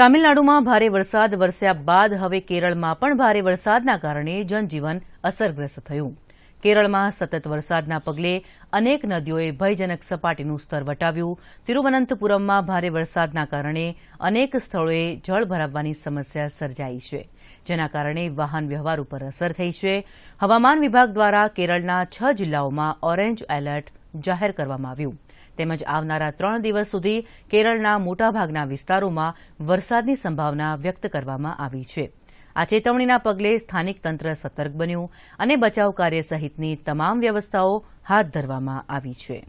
તામિલનાડુમાં ભારે વરસાદ વરસ્યા બાદ હવે કેરળમાં પણ ભારે વરસાદના કારણે જનજીવન અસરગ્રસ્ત થયું કેરળમાં સતત વરસાદના પગલે અનેક નદીઓએ ભયજનક સપાટીનું સ્તર વટાવ્યું તિરુવનંતપુરમમાં ભારે વરસાદના કારણે અનેક સ્થળોએ જળ ભરાવવાની સમસ્યા સર્જાઈ છે જેના કારણે વાહન વ્યવહાર ઉપર અસર થઈ છે હવામાન વિભાગ દ્વારા કેરળના છ જિલ્લાઓમાં ઓરેન્જ એલર્ટ જાહેર કરવામાં આવ્યું તેમજ આવનારા ત્રણ દિવસ સુધી કેરળના મોટાભાગના વિસ્તારોમાં વરસાદની સંભાવના વ્યક્ત કરવામાં આવી છે આ ચેતવણીના પગલે સ્થાનિક તંત્ર સતર્ક બન્યું અને બચાવ કાર્ય સહિતની તમામ વ્યવસ્થાઓ હાથ ધરવામાં આવી છે